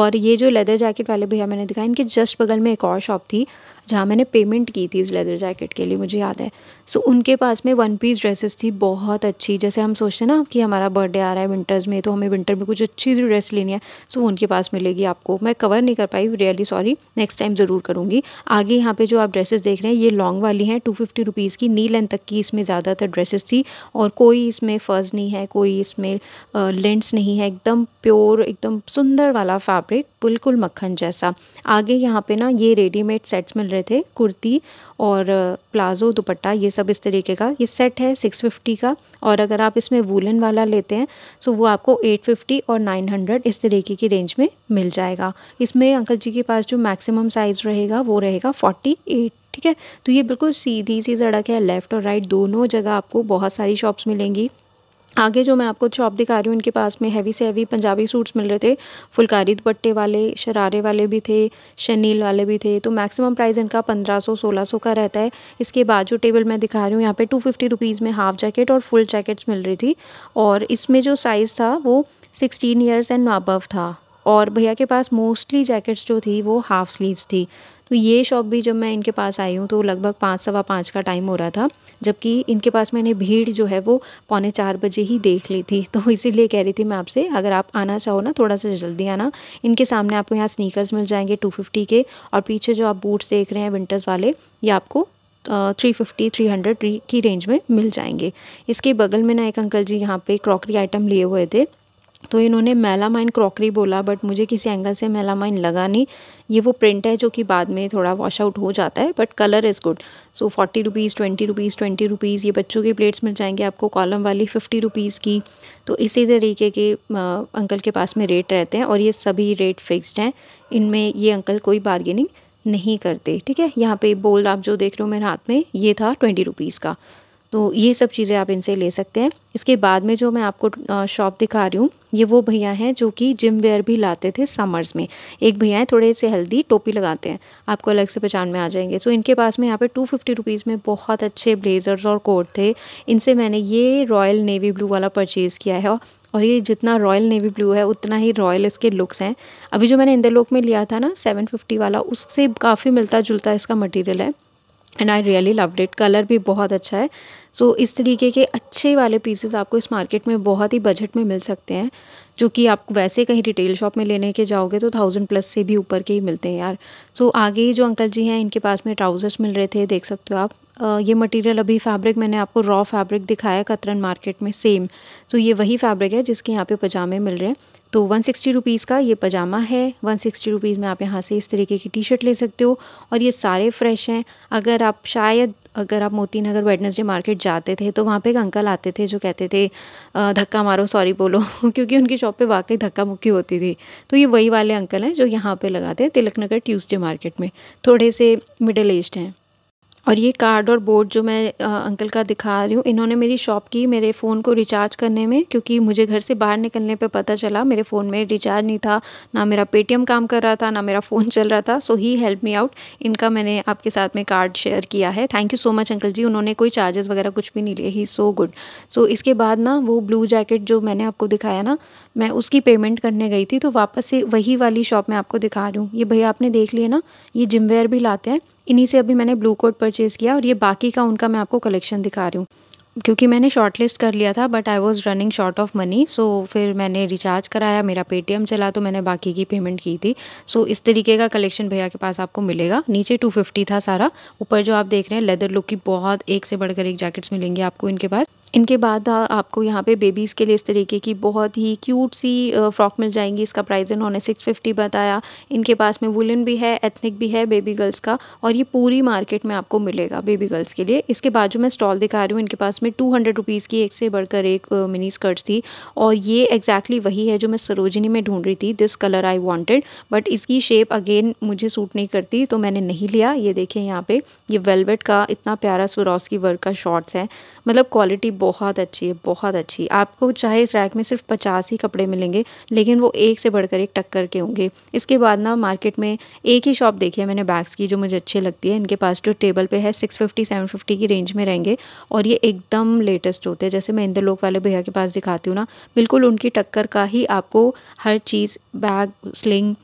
और ये जो लेदर जैकेट वाले भैया मैंने दिखाया इनके जस्ट बगल में एक और शॉप थी जहाँ मैंने पेमेंट की थी इस लेदर जैकेट के लिए मुझे याद है सो so, उनके पास में वन पीस ड्रेसेस थी बहुत अच्छी जैसे हम सोचते हैं ना कि हमारा बर्थडे आ रहा है विंटर्स में तो हमें विंटर में कुछ अच्छी सी ड्रेस लेनी है सो so, उनके पास मिलेगी आपको मैं कवर नहीं कर पाई रियली सॉरी नेक्स्ट टाइम ज़रूर करूँगी आगे यहाँ पर जो आप ड्रेसेस देख रहे हैं ये लॉन्ग वाली हैं टू फिफ्टी रुपीज़ की नी लेंथ तक की इसमें ज़्यादातर ड्रेसेस थी और कोई इसमें फ़र्ज नहीं है कोई इसमें लेंस नहीं है एकदम प्योर एकदम सुंदर वाला फैब्रिक बिल्कुल मक्खन जैसा आगे यहाँ पर ना ये रेडीमेड सेट्स में रहे थे कुर्ती और प्लाज़ो दुपट्टा ये सब इस तरीके का ये सेट है सिक्स फिफ्टी का और अगर आप इसमें वूलन वाला लेते हैं तो वो आपको एट फिफ्टी और नाइन हंड्रेड इस तरीके की रेंज में मिल जाएगा इसमें अंकल जी के पास जो मैक्सिमम साइज़ रहेगा वो रहेगा फोर्टी एट ठीक है तो ये बिल्कुल सीधी सी सड़क है लेफ़्ट और राइट दोनों जगह आपको बहुत सारी शॉप्स मिलेंगी आगे जो मैं आपको शॉप दिखा रही हूँ इनके पास में हैवी से हैवी पंजाबी सूट्स मिल रहे थे फुलकारी दुपट्टे वाले शरारे वाले भी थे शनील वाले भी थे तो मैक्सिमम प्राइस इनका पंद्रह सौ सोलह सौ का रहता है इसके बाद जो टेबल मैं दिखा रही हूँ यहाँ पे टू फिफ्टी रुपीज़ में हाफ़ जैकेट और फुल जैकेट्स मिल रही थी और इसमें जो साइज़ था वो सिक्सटीन ईयर्स एंड अबव था और भैया के पास मोस्टली जैकेट्स जो थी वो हाफ़ स्लीव्स थी तो ये शॉप भी जब मैं इनके पास आई हूँ तो लगभग पाँच सवा पाँच का टाइम हो रहा था जबकि इनके पास मैंने भीड़ जो है वो पौने चार बजे ही देख ली थी तो इसीलिए कह रही थी मैं आपसे अगर आप आना चाहो ना थोड़ा सा जल्दी आना इनके सामने आपको यहाँ स्नीकर्स मिल जाएंगे टू फिफ्टी के और पीछे जो आप बूट्स देख रहे हैं विंटर्स वाले ये आपको थ्री फिफ्टी थ्री हंड्रेड की रेंज में मिल जाएंगे इसके बगल में ना एक अंकल जी यहाँ पे क्रॉकरी आइटम लिए हुए थे तो इन्होंने मेलामाइन क्रॉकरी बोला बट मुझे किसी एंगल से मेलामाइन लगा नहीं ये वो प्रिंट है जो कि बाद में थोड़ा वॉश आउट हो जाता है but colour is good so forty rupees twenty rupees twenty rupees ये बच्चों के प्लेट्स मिल जाएंगे आपको कॉलम वाली फिफ्टी रुपीज़ की तो इसी तरीके के अंकल के पास में रेट रहते हैं और ये सभी रेट फिक्सड हैं इनमें ये अंकल कोई बार्गेनिंग नहीं करते ठीक है यहाँ पे बोल आप जो देख रहे हो मेरे हाथ में ये था ट्वेंटी रुपीज़ का तो ये सब चीज़ें आप इनसे ले सकते हैं इसके बाद में जो मैं आपको शॉप दिखा रही हूँ ये वो भैया हैं जो कि जिम वेयर भी लाते थे समर्स में एक भैया हैं थोड़े से हेल्दी टोपी लगाते हैं आपको अलग से पहचान में आ जाएंगे सो इनके पास में यहाँ पे टू फिफ्टी रुपीज़ में बहुत अच्छे ब्लेजर्स और कोट थे इनसे मैंने ये रॉयल नेवी ब्लू वाला परचेज़ किया है और ये जितना रॉयल नेवी ब्लू है उतना ही रॉयल इसके लुक्स हैं अभी जो मैंने इंदरलोक में लिया था ना सेवन फिफ्टी वाला उससे काफ़ी मिलता जुलता इसका मटीरियल है and I really love that colour भी बहुत अच्छा है सो so, इस तरीके के अच्छे वाले पीसेस आपको इस मार्केट में बहुत ही बजट में मिल सकते हैं जो कि आप वैसे कहीं रिटेल शॉप में लेने के जाओगे तो थाउजेंड प्लस से भी ऊपर के ही मिलते हैं यार सो so, आगे ही जो अंकल जी हैं इनके पास में ट्राउज़र्स मिल रहे थे देख सकते हो आप ये मटेरियल अभी फैब्रिक मैंने आपको रॉ फैब्रिक दिखाया कतरन मार्केट में सेम तो ये वही फैब्रिक है जिसके यहाँ पे पजामे मिल रहे हैं तो वन सिक्सटी रुपीज़ का ये पजामा है वन सिक्सटी रुपीज़ में आप यहाँ से इस तरीके की टी शर्ट ले सकते हो और ये सारे फ्रेश हैं अगर आप शायद अगर आप मोती नगर वेडनेसडे मार्केट जाते थे तो वहाँ पे एक अंकल आते थे जो कहते थे धक्का मारो सॉरी बोलो (laughs) क्योंकि उनकी शॉप पे वाकई धक्का मुक्की होती थी तो ये वही वाले अंकल हैं जो यहाँ पे लगाते हैं तिलक नगर ट्यूसडे मार्केट में थोड़े से मिडल एज्ड हैं और ये कार्ड और बोर्ड जो मैं आ, अंकल का दिखा रही हूँ इन्होंने मेरी शॉप की मेरे फ़ोन को रिचार्ज करने में क्योंकि मुझे घर से बाहर निकलने पे पता चला मेरे फ़ोन में रिचार्ज नहीं था ना मेरा पेटीएम काम कर रहा था ना मेरा फ़ोन चल रहा था सो ही हेल्प मी आउट इनका मैंने आपके साथ में कार्ड शेयर किया है thank you so much uncle जी उन्होंने कोई चार्जेस वगैरह कुछ भी नहीं लिए ही सो गुड सो इसके बाद ना वो ब्लू जैकेट जो मैंने आपको दिखाया ना मैं उसकी पेमेंट करने गई थी तो वापस से वही वाली शॉप मैं आपको दिखा रही हूँ ये भैया आपने देख लिए ना ये जिम वेयर भी लाते हैं इन्हीं से अभी मैंने ब्लू कोट परचेज़ किया और ये बाकी का उनका मैं आपको कलेक्शन दिखा रही हूँ क्योंकि मैंने शॉर्टलिस्ट लिस्ट कर लिया था but I was running short of money so फिर मैंने रिचार्ज कराया मेरा पेटीएम चला तो मैंने बाकी की पेमेंट की थी सो so, इस तरीके का कलेक्शन भैया के पास आपको मिलेगा नीचे 250 था सारा ऊपर जो आप देख रहे हैं लेदर लुक की बहुत एक से बढ़कर एक जैकेट्स मिलेंगे आपको इनके पास इनके बाद आपको यहाँ पे बेबीज़ के लिए इस तरीके की बहुत ही क्यूट सी फ्रॉक मिल जाएंगी इसका प्राइस इन्होंने सिक्स फिफ्टी बताया इनके पास में वुलन भी है एथनिक भी है बेबी गर्ल्स का और ये पूरी मार्केट में आपको मिलेगा बेबी गर्ल्स के लिए इसके बाद जो मैं स्टॉल दिखा रही हूँ इनके पास में टू हंड्रेड रुपीज़ की एक से बढ़कर एक मिनी स्कर्ट्स थी और ये एग्जैक्टली वही है जो मैं सरोजिनी में ढूंढ रही थी this colour I wanted but इसकी शेप अगेन मुझे सूट नहीं करती तो मैंने नहीं लिया ये देखें यहाँ पर ये वेलवेट का इतना प्यारा सुरॉस की वर्क का शॉर्ट्स है मतलब क्वालिटी बहुत अच्छी है बहुत अच्छी आपको चाहे इस रैक में सिर्फ पचास ही कपड़े मिलेंगे लेकिन वो एक से बढ़कर एक टक्कर के होंगे इसके बाद ना मार्केट में एक ही शॉप देखी है मैंने बैग्स की जो मुझे अच्छी लगती है इनके पास जो टेबल पे है सिक्स फिफ्टी सेवन फिफ्टी की रेंज में रहेंगे और ये एकदम लेटेस्ट होते हैं जैसे मैं इंदर लोक वाले भैया के पास दिखाती हूँ ना बिल्कुल उनकी टक्कर का ही आपको हर चीज़ बैग स्लिंग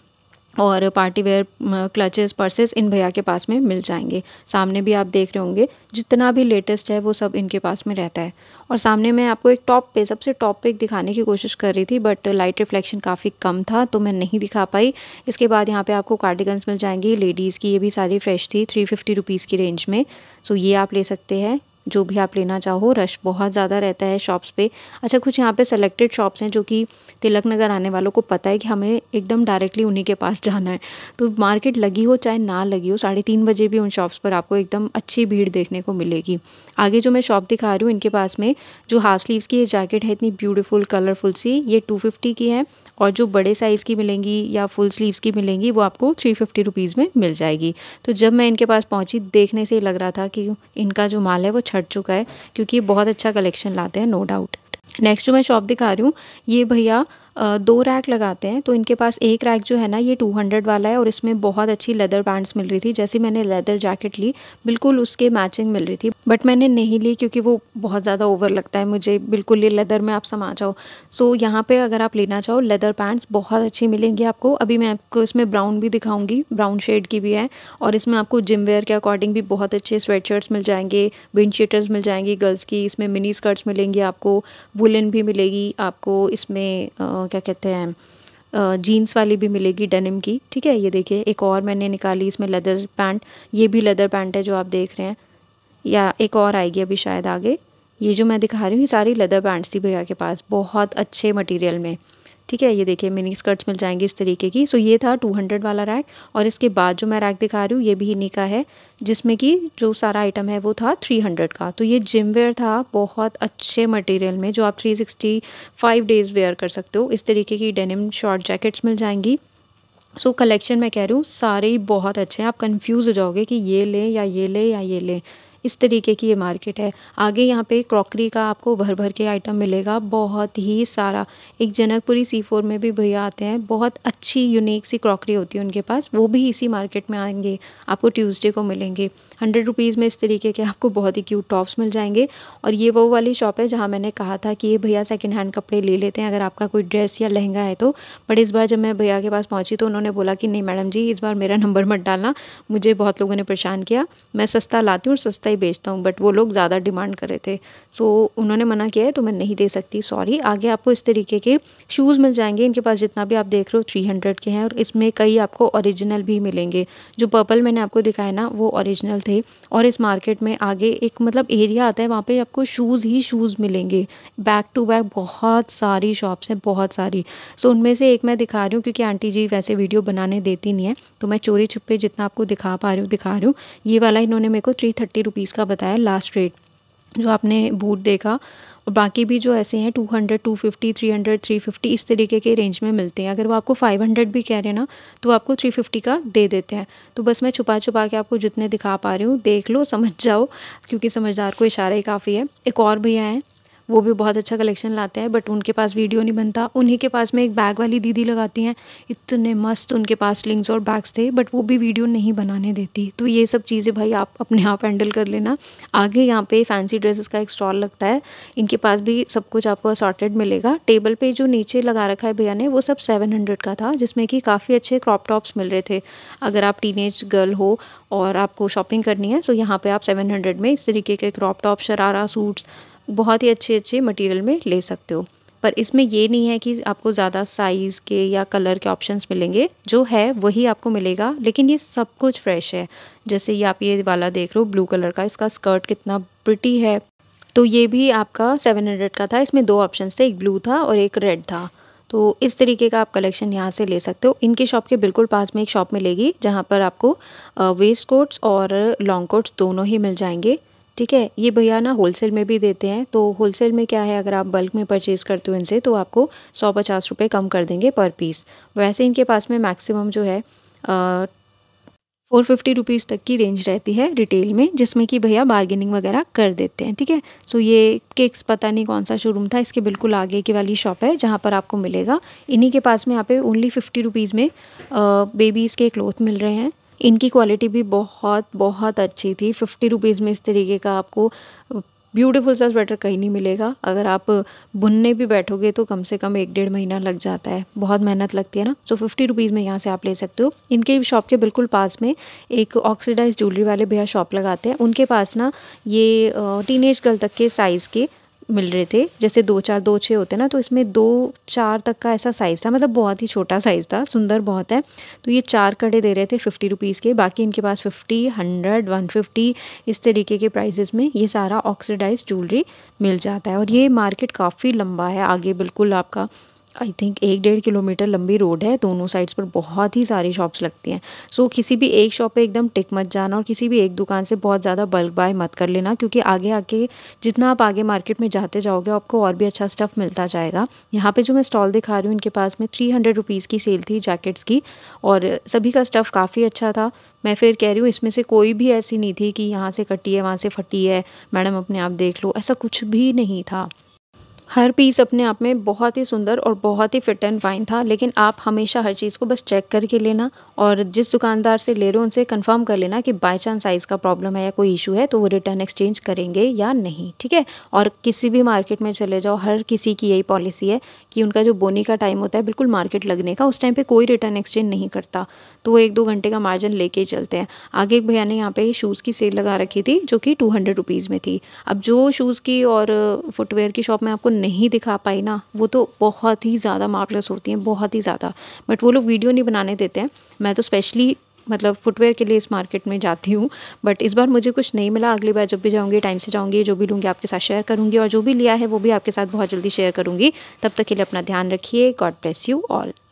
और पार्टी वेयर क्लचेस पर्सेस इन भैया के पास में मिल जाएंगे सामने भी आप देख रहे होंगे जितना भी लेटेस्ट है वो सब इनके पास में रहता है और सामने मैं आपको एक टॉप पे सबसे टॉप पे दिखाने की कोशिश कर रही थी बट लाइट रिफ्लेक्शन काफ़ी कम था तो मैं नहीं दिखा पाई इसके बाद यहाँ पे आपको कार्डिगन्स मिल जाएंगी लेडीज़ की ये भी सारी फ्रेश थी थ्री फिफ्टी रुपीज़ की रेंज में सो ये आप ले सकते हैं जो भी आप लेना चाहो रश बहुत ज़्यादा रहता है शॉप्स पे अच्छा कुछ यहाँ पे सेलेक्टेड शॉप्स हैं जो कि तिलक नगर आने वालों को पता है कि हमें एकदम डायरेक्टली उन्हीं के पास जाना है तो मार्केट लगी हो चाहे ना लगी हो साढ़े तीन बजे भी उन शॉप्स पर आपको एकदम अच्छी भीड़ देखने को मिलेगी आगे जो मैं शॉप दिखा रही हूँ इनके पास में जो हाफ स्लीव्स की ये जैकेट है इतनी ब्यूटीफुल कलरफुल सी ये टू की है और जो बड़े साइज़ की मिलेंगी या फुल स्लीव्स की मिलेंगी वो आपको थ्री फिफ्टी रुपीज़ में मिल जाएगी तो जब मैं इनके पास पहुंची देखने से ही लग रहा था कि इनका जो माल है वो छट चुका है क्योंकि ये बहुत अच्छा कलेक्शन लाते हैं नो डाउट नेक्स्ट जो मैं शॉप दिखा रही हूँ ये भैया दो रैक लगाते हैं तो इनके पास एक रैक जो है ना ये टू हंड्रेड वाला है और इसमें बहुत अच्छी लेदर बैंड्स मिल रही थी जैसे मैंने लेदर जैकेट ली बिल्कुल उसके मैचिंग मिल रही थी बट मैंने नहीं ली क्योंकि वो बहुत ज़्यादा ओवर लगता है मुझे बिल्कुल ये लेदर में आप समा जाओ सो so, यहाँ पर अगर आप लेना चाहो लेदर पैंट्स बहुत अच्छी मिलेंगी आपको अभी मैं आपको इसमें ब्राउन भी दिखाऊँगी ब्राउन शेड की भी है और इसमें आपको जिम वेयर के अकॉर्डिंग भी बहुत अच्छे स्वेटशर्ट्स मिल जाएंगे विंड शीटर्स मिल जाएंगी गर्ल्स की इसमें मिनी स्कर्ट्स मिलेंगी आपको वुलन भी मिलेगी आपको इसमें क्या कहते हैं जीन्स वाली भी मिलेगी डेनिम की ठीक है ये देखिए एक और मैंने निकाली इसमें लेदर पैंट ये भी लेदर पैंट है जो आप देख रहे हैं या एक और आएगी अभी शायद आगे ये जो मैं दिखा रही हूँ ये सारी लेदर पैंट्स थी भैया के पास बहुत अच्छे मटेरियल में ठीक है ये देखिए मिनी स्कर्ट्स मिल जाएंगे इस तरीके की सो ये था टू हंड्रेड वाला रैक और इसके बाद जो मैं रैक दिखा रही हूँ ये भी इन्हीं का है जिसमें कि जो सारा आइटम है वो था थ्री हंड्रेड का तो ये जिम वेयर था बहुत अच्छे मटेरियल में जो आप three sixty five days wear कर सकते हो इस तरीके की डेनिम शॉर्ट जैकेट्स मिल जाएंगी सो कलेक्शन मैं कह रही हूँ सारे ही बहुत अच्छे हैं आप कन्फ्यूज हो जाओगे कि ये लें या ये लें या ये लें इस तरीके की ये मार्केट है आगे यहाँ पे क्रॉकरी का आपको भर भर के आइटम मिलेगा बहुत ही सारा एक जनकपुरी सी फोर में भी भैया आते हैं बहुत अच्छी यूनिक सी क्रॉकरी होती है उनके पास वो भी इसी मार्केट में आएंगे आपको ट्यूसडे को मिलेंगे हंड्रेड रुपीज़ में इस तरीके के आपको बहुत ही क्यूट टॉप्स मिल जाएंगे और ये वो वाली शॉप है जहाँ मैंने कहा था कि ये भैया सेकेंड हैंड कपड़े ले लेते हैं अगर आपका कोई ड्रेस या लहंगा है तो बट इस बार जब मैं भैया के पास पहुँची तो उन्होंने बोला कि नहीं मैडम जी इस बार मेरा नंबर मत डालना मुझे बहुत लोगों ने परेशान किया मैं सस्ता लाती हूँ और सस्ता ही बेचता हूँ बट वो लोग ज़्यादा डिमांड कर रहे थे सो so, उन्होंने मना किया है तो मैं नहीं दे सकती सॉरी आगे आपको इस तरीके के शूज़ मिल जाएंगे इनके पास जितना भी आप देख रहे हो थ्री हंड्रेड के हैं और इसमें कई आपको ओरिजिनल भी मिलेंगे जो पर्पल मैंने आपको दिखाया ना वो ऑरिजिनल थे और इस मार्केट में आगे एक मतलब एरिया आता है वहाँ पर आपको शूज़ ही शूज़ मिलेंगे बैक टू बैक बहुत सारी शॉप्स हैं बहुत सारी सो so, उनमें से एक मैं दिखा रही हूँ क्योंकि आंटी जी वैसे वीडियो बनाने देती नहीं है तो मैं चोरी छुपे जितना आपको दिखा पा रही हूँ दिखा रही हूँ ये वाला इन्होंने मेरे को थ्री थर्टी रुपीज़ का बताया लास्ट रेट जो आपने बूट देखा और बाकी भी जो ऐसे हैं two hundred two fifty three hundred three fifty इस तरीके के रेंज में मिलते हैं अगर वो आपको फ़ाइव हंड्रेड भी कह रहे हैं ना तो आपको थ्री फिफ्टी का दे देते हैं तो बस मैं छुपा छुपा के आपको जितने दिखा पा रही हूँ देख लो समझ जाओ क्योंकि समझदार को इशारा ही काफ़ी है एक और भैया हैं वो भी बहुत अच्छा कलेक्शन लाते हैं बट उनके पास वीडियो नहीं बनता उन्हीं के पास में एक बैग वाली दीदी लगाती हैं इतने मस्त उनके पास लिंक्स और बैग्स थे बट वो भी वीडियो नहीं बनाने देती तो ये सब चीज़ें भाई आप अपने आप हैंडल कर लेना आगे यहाँ पे फैंसी ड्रेसेस का एक स्टॉल लगता है इनके पास भी सब कुछ आपको असॉर्टेड मिलेगा टेबल पर जो नीचे लगा रखा है भैया ने वो सब सेवन हंड्रेड का था जिसमें कि काफ़ी अच्छे क्रॉप टॉप्स मिल रहे थे अगर आप टीन गर्ल हो और आपको शॉपिंग करनी है सो तो यहाँ पर आप सेवन हंड्रेड में इस तरीके के क्रॉप टॉप शरारा सूट्स बहुत ही अच्छे अच्छे मटेरियल में ले सकते हो पर इसमें ये नहीं है कि आपको ज़्यादा साइज़ के या कलर के ऑप्शंस मिलेंगे जो है वही आपको मिलेगा लेकिन ये सब कुछ फ्रेश है जैसे ये आप ये वाला देख रहे हो ब्लू कलर का इसका स्कर्ट कितना प्रिटी है तो ये भी आपका 700 का था इसमें दो ऑप्शन थे एक ब्लू था और एक रेड था तो इस तरीके का आप कलेक्शन यहाँ से ले सकते हो इनके शॉप के बिल्कुल पास में एक शॉप मिलेगी जहाँ पर आपको वेस्ट कोट्स और लॉन्ग कोट्स दोनों ही मिल जाएंगे ठीक है ये भैया ना होलसेल में भी देते हैं तो होलसेल में क्या है अगर आप बल्क में परचेज़ करते हो इनसे तो आपको सौ पचास रुपये कम कर देंगे पर पीस वैसे इनके पास में मैक्सिमम जो है फ़ोर फिफ्टी रुपीज़ तक की रेंज रहती है रिटेल में जिसमें कि भैया बार्गेनिंग वगैरह कर देते हैं ठीक है सो ये केक्स पता नहीं कौन सा शोरूम था इसके बिल्कुल आगे की वाली शॉप है जहाँ पर आपको मिलेगा इन्हीं के पास में यहाँ पे ओनली फिफ्टी रुपीज़ में बेबीज़ के क्लोथ मिल रहे हैं इनकी क्वालिटी भी बहुत बहुत अच्छी थी फिफ्टी रुपीज़ में इस तरीके का आपको ब्यूटीफुल सा स्वेटर कहीं नहीं मिलेगा अगर आप बुनने भी बैठोगे तो कम से कम एक डेढ़ महीना लग जाता है बहुत मेहनत लगती है ना सो फिफ्टी रुपीज़ में यहाँ से आप ले सकते हो इनके शॉप के बिल्कुल पास में एक ऑक्सीडाइज ज्वेलरी वाले भैया शॉप लगाते हैं उनके पास ना ये टीन गर्ल तक के साइज़ के मिल रहे थे जैसे दो चार दो छः होते हैं ना तो इसमें दो चार तक का ऐसा साइज़ था मतलब बहुत ही छोटा साइज़ था सुंदर बहुत है तो ये चार कड़े दे रहे थे फिफ्टी रुपीज़ के बाकी इनके पास फिफ्टी हंड्रेड वन फिफ्टी इस तरीके के प्राइजेस में ये सारा ऑक्सीडाइज ज्वेलरी मिल जाता है और ये मार्केट काफ़ी लंबा है आगे बिल्कुल आपका आई थिंक एक डेढ़ किलोमीटर लंबी रोड है दोनों साइड्स पर बहुत ही सारी शॉप्स लगती हैं सो so, किसी भी एक शॉप पे एकदम टिक मत जाना और किसी भी एक दुकान से बहुत ज़्यादा बल्क बाय मत कर लेना क्योंकि आगे आके जितना आप आगे मार्केट में जाते जाओगे आपको और भी अच्छा स्टफ़ मिलता जाएगा यहाँ पर जो मैं स्टॉल दिखा रही हूँ इनके पास में थ्री हंड्रेड रुपीज़ की सेल थी जैकेट्स की और सभी का स्टफ़ काफ़ी अच्छा था मैं फिर कह रही हूँ इसमें से कोई भी ऐसी नहीं थी कि यहाँ से कटी है वहाँ से फटी है मैडम अपने आप देख लो ऐसा कुछ भी नहीं था हर पीस अपने आप में बहुत ही सुंदर और बहुत ही फिट एंड फाइन था लेकिन आप हमेशा हर चीज़ को बस चेक करके लेना और जिस दुकानदार से ले रहे हो उनसे कंफर्म कर लेना कि बाय चांस साइज़ का प्रॉब्लम है या कोई इशू है तो वो रिटर्न एक्सचेंज करेंगे या नहीं ठीक है और किसी भी मार्केट में चले जाओ हर किसी की यही पॉलिसी है कि उनका जो बोनी का टाइम होता है बिल्कुल मार्केट लगने का उस टाइम पर कोई रिटर्न एक्सचेंज नहीं करता तो वो एक दो घंटे का मार्जिन लेके चलते हैं आगे एक भैया ने यहाँ पे शूज़ की सेल लगा रखी थी जो कि टू हंड्रेड रुपीज़ में थी अब जो शूज़ की और फुटवेयर uh, की शॉप में आपको नहीं दिखा पाई ना वो तो बहुत ही ज़्यादा मार्कलेस होती हैं बहुत ही ज़्यादा बट वो लोग वीडियो नहीं बनाने देते हैं मैं तो स्पेशली मतलब फुटवेयर के लिए इस मार्केट में जाती हूँ बट इस बार मुझे कुछ नहीं मिला अगली बार जब भी जाऊँगी टाइम से जाऊँगी जो भी लूँगी आपके साथ शेयर करूँगी और जो भी लिया है वो भी आपके साथ बहुत जल्दी शेयर करूँगी तब तक के लिए अपना ध्यान रखिए गॉड ब्लेस यू ऑल